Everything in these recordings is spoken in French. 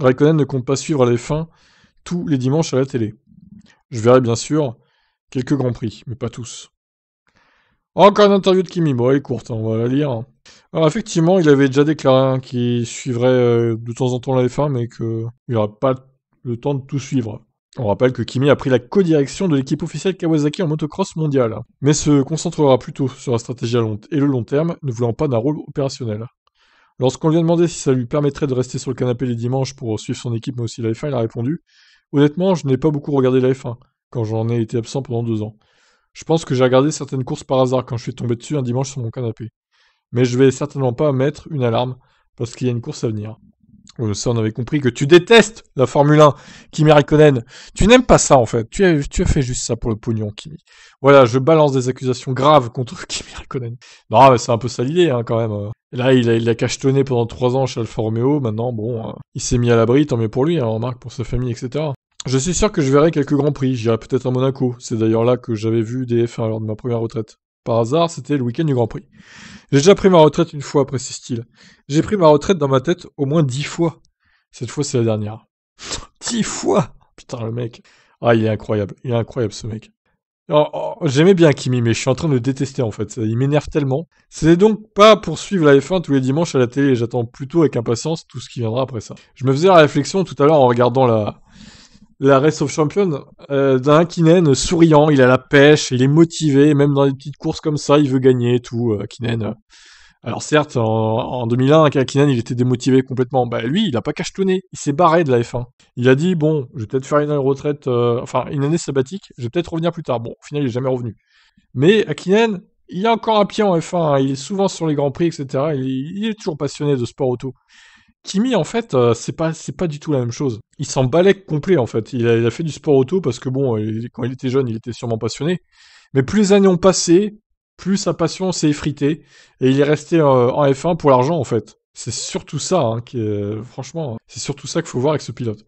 Raikkonen ne compte pas suivre les fins tous les dimanches à la télé. Je verrai bien sûr quelques grands prix, mais pas tous. Encore une interview de Kimi, bon elle est courte, hein, on va la lire. Alors effectivement, il avait déjà déclaré hein, qu'il suivrait euh, de temps en temps la F1, mais qu'il n'aura pas le temps de tout suivre. On rappelle que Kimi a pris la co-direction de l'équipe officielle Kawasaki en motocross mondiale, mais se concentrera plutôt sur la stratégie à long et le long terme, ne voulant pas d'un rôle opérationnel. Lorsqu'on lui a demandé si ça lui permettrait de rester sur le canapé les dimanches pour suivre son équipe mais aussi la F1, il a répondu Honnêtement, je n'ai pas beaucoup regardé la F1 quand j'en ai été absent pendant deux ans. Je pense que j'ai regardé certaines courses par hasard quand je suis tombé dessus un dimanche sur mon canapé. Mais je vais certainement pas mettre une alarme parce qu'il y a une course à venir. Euh, ça, on avait compris que tu détestes la Formule 1, Kimi Raikkonen. Tu n'aimes pas ça, en fait. Tu as, fait juste ça pour le pognon, Kimi. Voilà, je balance des accusations graves contre Kimi Raikkonen. Non, mais c'est un peu ça hein, quand même. Euh. Là, il a, il cachetonné pendant 3 ans chez Alfa Romeo. Maintenant, bon, euh, il s'est mis à l'abri, tant mieux pour lui, hein, remarque, pour sa famille, etc. Je suis sûr que je verrai quelques grands prix. J'irai peut-être à Monaco. C'est d'ailleurs là que j'avais vu des F1 lors de ma première retraite. Par hasard, c'était le week-end du Grand Prix. J'ai déjà pris ma retraite une fois, précise-t-il. J'ai pris ma retraite dans ma tête au moins dix fois. Cette fois, c'est la dernière. dix fois Putain, le mec. Ah, il est incroyable. Il est incroyable, ce mec. Oh, oh, j'aimais bien Kimi, mais je suis en train de le détester en fait. Il m'énerve tellement. C'est donc pas pour suivre la F1 tous les dimanches à la télé. J'attends plutôt avec impatience tout ce qui viendra après ça. Je me faisais la réflexion tout à l'heure en regardant la, la Race of Champions euh, d'un Kinen souriant. Il a la pêche, il est motivé. Même dans des petites courses comme ça, il veut gagner tout. Euh, Kinen, alors certes, en, 2001, Akinen il était démotivé complètement. Bah lui, il n'a pas cachetonné, il s'est barré de la F1. Il a dit, bon, je vais peut-être faire une retraite, euh, enfin une année sabbatique, je vais peut-être revenir plus tard. Bon, au final, il n'est jamais revenu. Mais Akinen, il a encore un pied en F1, hein. il est souvent sur les grands prix, etc. Il, est toujours passionné de sport auto. Kimi, en fait, euh, c'est pas c'est pas du tout la même chose. Il s'en balait complet, en fait. Il a, fait du sport auto parce que, bon, quand il était jeune, il était sûrement passionné. Mais plus les années ont passé, plus sa passion s'est effritée et il est resté euh, en F1 pour l'argent en fait. C'est surtout ça, hein, franchement, hein, c'est surtout ça qu'il faut voir avec ce pilote.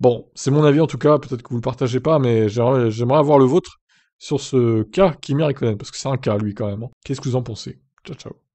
Bon, c'est mon avis en tout cas, peut-être que vous le partagez pas, mais j'aimerais avoir le vôtre sur ce cas Kimi reconnaît. parce que c'est un cas lui quand même. Hein. Qu'est-ce que vous en pensez Ciao ciao.